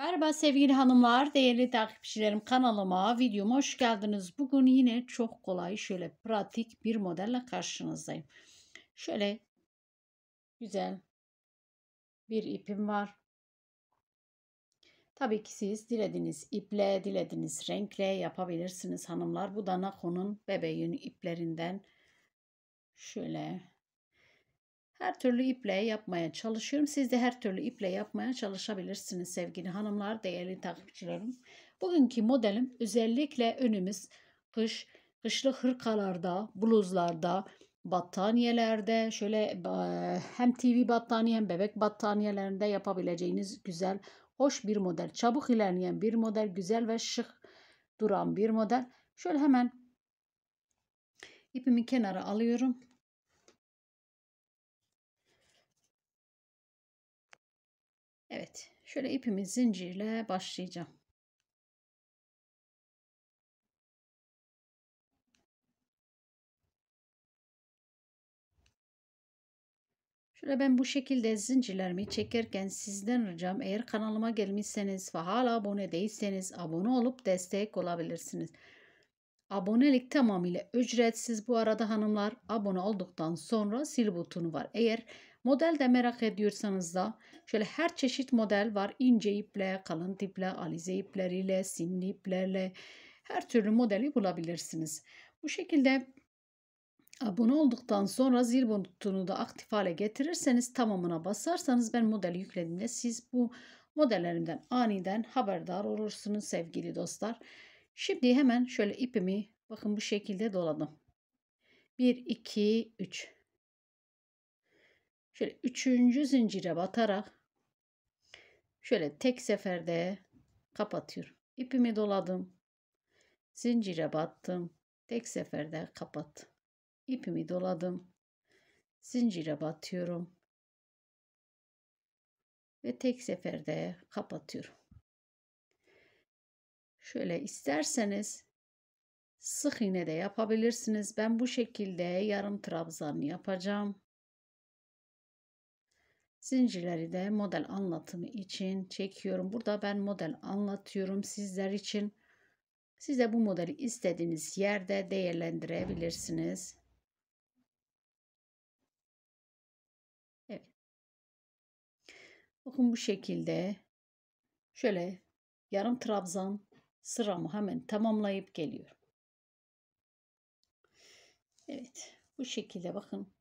Merhaba sevgili hanımlar, değerli takipçilerim kanalıma, videoma hoş geldiniz. Bugün yine çok kolay, şöyle pratik bir modelle karşınızdayım. Şöyle güzel bir ipim var. Tabii ki siz dilediğiniz iple, dilediğiniz renkle yapabilirsiniz hanımlar. Bu da Nako'nun bebeğin iplerinden şöyle her türlü iple yapmaya çalışıyorum. Siz de her türlü iple yapmaya çalışabilirsiniz sevgili hanımlar, değerli takipçilerim. Bugünkü modelim özellikle önümüz kış, kışlı hırkalarda, bluzlarda, battaniyelerde şöyle hem TV battaniye hem bebek battaniyelerinde yapabileceğiniz güzel, hoş bir model. Çabuk ilerleyen bir model, güzel ve şık duran bir model. Şöyle hemen ipimi kenara alıyorum. Evet. Şöyle ipimi zincirle başlayacağım. Şöyle ben bu şekilde zincirlerimi çekerken sizden ricam eğer kanalıma gelmişseniz ve hala abone değilseniz abone olup destek olabilirsiniz. Abonelik tamamıyla ücretsiz bu arada hanımlar abone olduktan sonra sil butonu var. Eğer Model de merak ediyorsanız da şöyle her çeşit model var. İnce iple, kalın iple, alize ipleriyle, simli iplerle her türlü modeli bulabilirsiniz. Bu şekilde abone olduktan sonra zil butonunu da aktif hale getirirseniz tamamına basarsanız ben modeli yüklediğimde siz bu modellerimden aniden haberdar olursunuz sevgili dostlar. Şimdi hemen şöyle ipimi bakın bu şekilde doladım. 1, 2, 3. Şöyle üçüncü zincire batarak şöyle tek seferde kapatıyorum. İpimi doladım. Zincire battım. Tek seferde kapat. İpimi doladım. Zincire batıyorum. Ve tek seferde kapatıyorum. Şöyle isterseniz sık iğne de yapabilirsiniz. Ben bu şekilde yarım trabzan yapacağım. Zincirleri de model anlatımı için çekiyorum. Burada ben model anlatıyorum sizler için. Siz de bu modeli istediğiniz yerde değerlendirebilirsiniz. Evet. Bakın bu şekilde şöyle yarım trabzan sıramı hemen tamamlayıp geliyorum. Evet. Bu şekilde bakın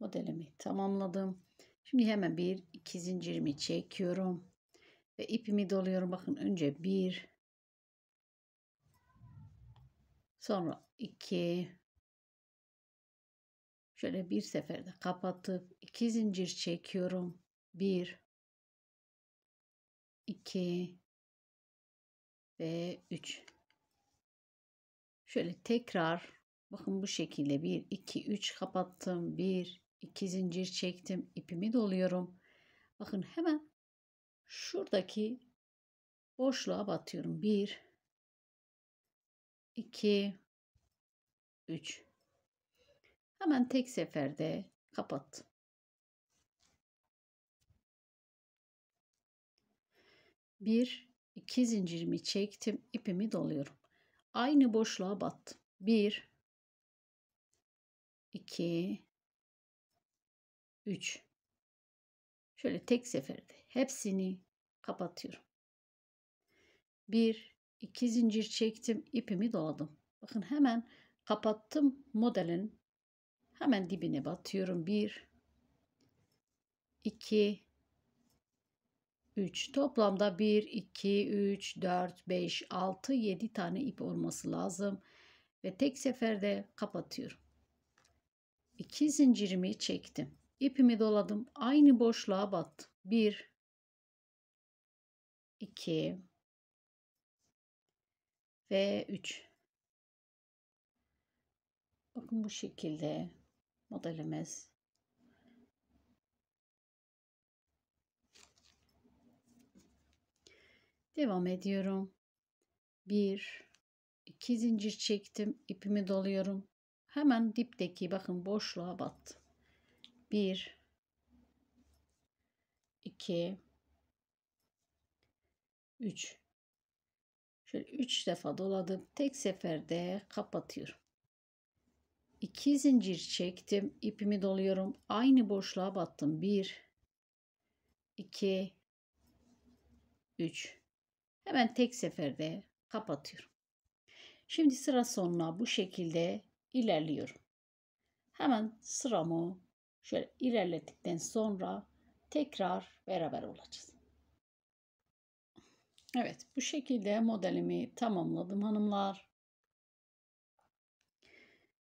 modelimi tamamladım. Şimdi hemen bir iki zincirimi çekiyorum. Ve ipimi doluyorum. Bakın önce bir. Sonra iki. Şöyle bir seferde kapatıp iki zincir çekiyorum. Bir. iki Ve üç. Şöyle tekrar bakın bu şekilde bir iki üç kapattım. Bir 2 zincir çektim. ipimi doluyorum. Bakın hemen şuradaki boşluğa batıyorum. 1 2 3 Hemen tek seferde kapat. Bir, iki zincirimi çektim, ipimi doluyorum. Aynı boşluğa battım. Bir, iki, 3. Şöyle tek seferde hepsini kapatıyorum. 1 2 zincir çektim, ipimi doladım. Bakın hemen kapattım modelin hemen dibine batıyorum. 1 2 3 toplamda 1 2 3 4 5 6 7 tane ip olması lazım ve tek seferde kapatıyorum. 2 zincirimi çektim. İpimi doladım. Aynı boşluğa battım. Bir, iki ve üç. Bakın bu şekilde modelimiz. Devam ediyorum. Bir, iki zincir çektim. ipimi doluyorum. Hemen dipteki bakın boşluğa battım. 1 2 3 Şöyle 3 defa doladım. Tek seferde kapatıyorum. 2 zincir çektim. ipimi doluyorum. Aynı boşluğa battım. 1 2 3 Hemen tek seferde kapatıyorum. Şimdi sıra sonuna bu şekilde ilerliyorum. Hemen sıramı Şöyle ilerlettikten sonra tekrar beraber olacağız. Evet bu şekilde modelimi tamamladım hanımlar.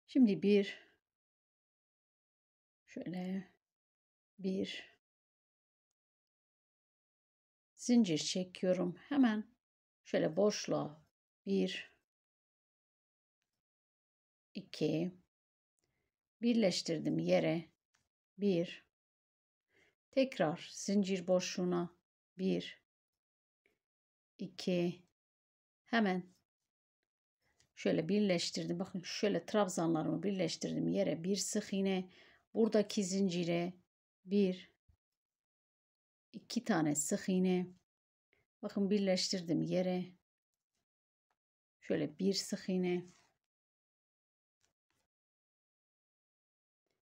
Şimdi bir şöyle bir zincir çekiyorum. Hemen şöyle boşluğa bir iki birleştirdim yere 1 Tekrar zincir boşluğuna 1 2 Hemen şöyle birleştirdim. Bakın şöyle trabzanlarımı birleştirdim yere bir sık iğne. Buradaki zincire 1 2 tane sık iğne. Bakın birleştirdim yere. Şöyle bir sık iğne.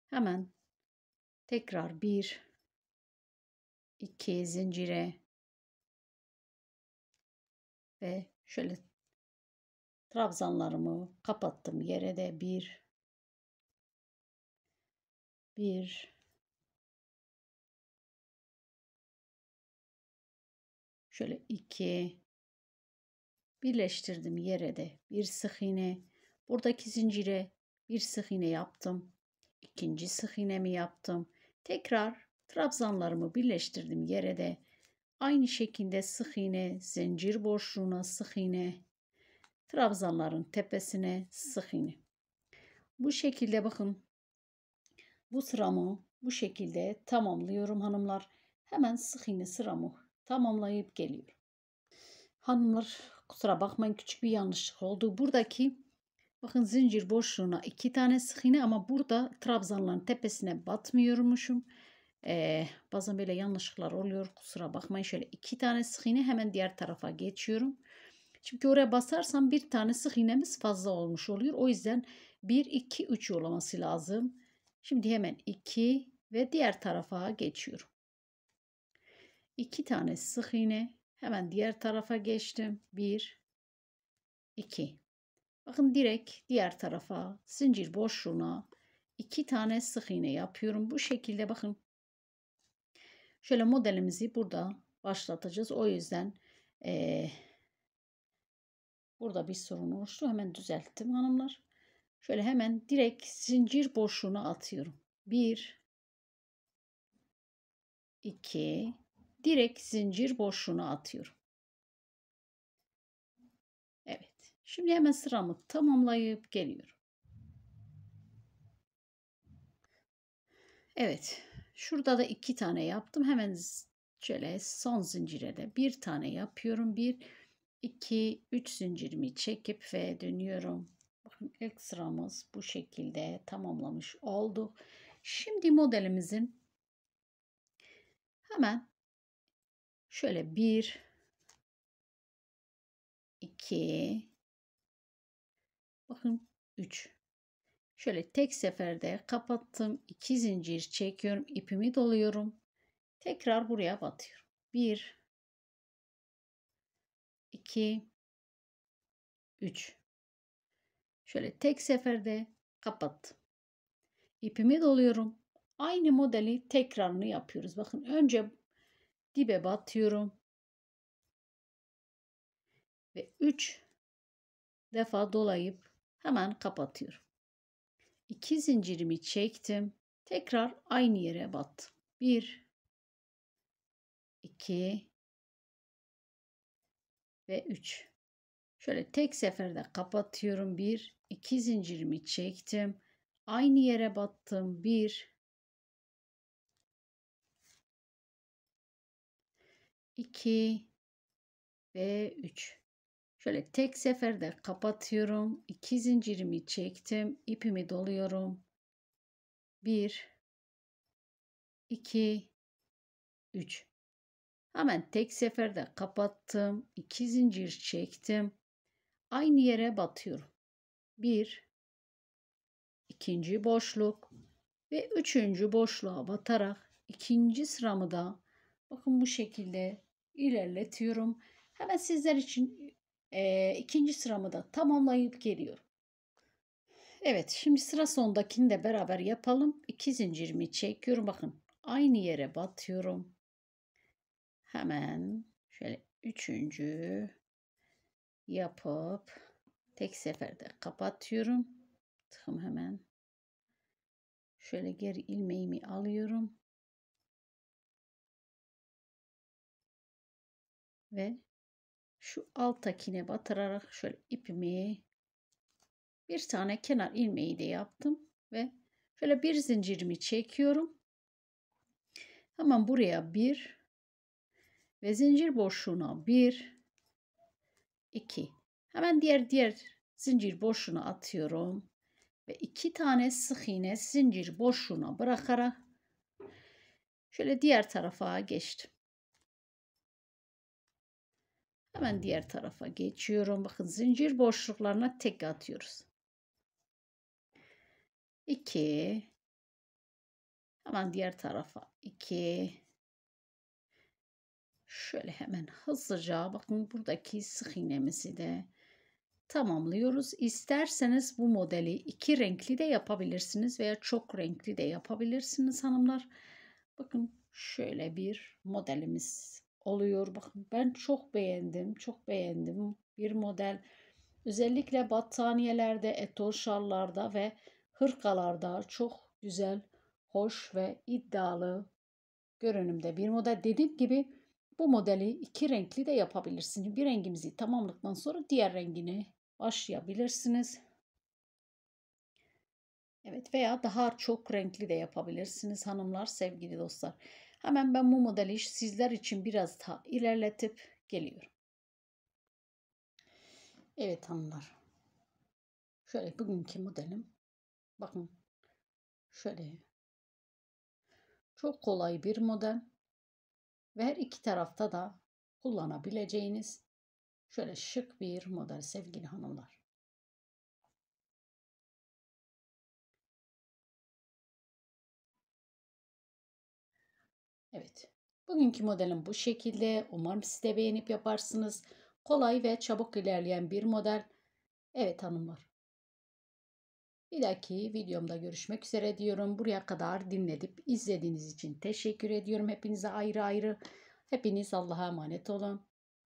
Hemen Tekrar bir, iki zincire ve şöyle trabzanlarımı kapattım yere de bir, bir, şöyle iki, birleştirdim yere de bir sık iğne buradaki zincire bir sık iğne yaptım ikinci sık iğnemi yaptım Tekrar trabzanlarımı birleştirdim yere de aynı şekilde sık iğne, zincir boşluğuna sık iğne, trabzanların tepesine sık iğne. Bu şekilde bakın bu sıramı bu şekilde tamamlıyorum hanımlar. Hemen sık iğne sıramı tamamlayıp geliyorum. Hanımlar kusura bakmayın küçük bir yanlışlık oldu. Buradaki Bakın zincir boşluğuna iki tane sık iğne ama burada trabzanların tepesine batmıyormuşum. Ee, bazen böyle yanlışlıklar oluyor. Kusura bakmayın. Şöyle iki tane sık iğne hemen diğer tarafa geçiyorum. Çünkü oraya basarsam bir tane sık iğnemiz fazla olmuş oluyor. O yüzden 1, 2, 3 olaması lazım. Şimdi hemen 2 ve diğer tarafa geçiyorum. 2 tane sık iğne. Hemen diğer tarafa geçtim. 1, 2. Bakın direkt diğer tarafa zincir boşluğuna iki tane sık iğne yapıyorum. Bu şekilde bakın şöyle modelimizi burada başlatacağız. O yüzden e, burada bir sorun oluştu. Hemen düzelttim hanımlar. Şöyle hemen direkt zincir boşluğuna atıyorum. 1 2 direkt zincir boşluğuna atıyorum. Şimdi hemen sıramı tamamlayıp geliyorum. Evet. Şurada da iki tane yaptım. Hemen şöyle son zincire de bir tane yapıyorum. Bir, iki, üç zincirimi çekip ve dönüyorum. Bakın ilk sıramız bu şekilde tamamlamış olduk. Şimdi modelimizin hemen şöyle bir, iki, Bakın 3. Şöyle tek seferde kapattım. 2 zincir çekiyorum. ipimi doluyorum. Tekrar buraya batıyorum. 1 2 3 Şöyle tek seferde kapattım. İpimi doluyorum. Aynı modeli tekrarını yapıyoruz. Bakın önce dibe batıyorum. Ve 3 defa dolayıp Hemen kapatıyorum. İki zincirimi çektim. Tekrar aynı yere battım. Bir, iki ve üç. Şöyle tek seferde kapatıyorum. Bir, iki zincirimi çektim. Aynı yere battım. Bir, iki ve üç. Şöyle tek seferde kapatıyorum. 2 zincirimi çektim. ipimi doluyorum. Bir, iki, üç. Hemen tek seferde kapattım. 2 zincir çektim. Aynı yere batıyorum. Bir, ikinci boşluk ve üçüncü boşluğa batarak ikinci sıramı da bakın bu şekilde ilerletiyorum. Hemen sizler için e, ikinci sıramı da tamamlayıp geliyorum. Evet şimdi sıra sondakini de beraber yapalım. İki zincirimi çekiyorum. Bakın aynı yere batıyorum. Hemen şöyle üçüncü yapıp tek seferde kapatıyorum. Tıkım hemen. Şöyle geri ilmeğimi alıyorum. Ve şu alttakine batırarak şöyle ipimi bir tane kenar ilmeği de yaptım ve şöyle bir zincirimi çekiyorum. Hemen buraya bir ve zincir boşluğuna bir iki. Hemen diğer diğer zincir boşluğuna atıyorum ve iki tane sık iğne zincir boşluğuna bırakarak şöyle diğer tarafa geçtim. Hemen diğer tarafa geçiyorum. Bakın zincir boşluklarına tek atıyoruz. 2 Hemen diğer tarafa 2 Şöyle hemen hızlıca bakın buradaki sık iğnemizi de tamamlıyoruz. İsterseniz bu modeli iki renkli de yapabilirsiniz veya çok renkli de yapabilirsiniz hanımlar. Bakın şöyle bir modelimiz oluyor. Bakın ben çok beğendim, çok beğendim bir model. Özellikle battaniyelerde, eton şallarda ve hırkalarda çok güzel, hoş ve iddialı görünümde bir model. Dediğim gibi bu modeli iki renkli de yapabilirsiniz. Bir rengimizi tamamladıktan sonra diğer rengini başlayabilirsiniz. Evet veya daha çok renkli de yapabilirsiniz hanımlar, sevgili dostlar. Hemen ben bu modeli sizler için biraz daha ilerletip geliyorum. Evet hanımlar. Şöyle bugünkü modelim. Bakın. Şöyle. Çok kolay bir model. Ve her iki tarafta da kullanabileceğiniz şöyle şık bir model sevgili hanımlar. Evet. Bugünkü modelim bu şekilde. Umarım siz de beğenip yaparsınız. Kolay ve çabuk ilerleyen bir model. Evet hanımlar. Bir dahaki videomda görüşmek üzere diyorum. Buraya kadar dinledip izlediğiniz için teşekkür ediyorum. Hepinize ayrı ayrı. Hepiniz Allah'a emanet olun.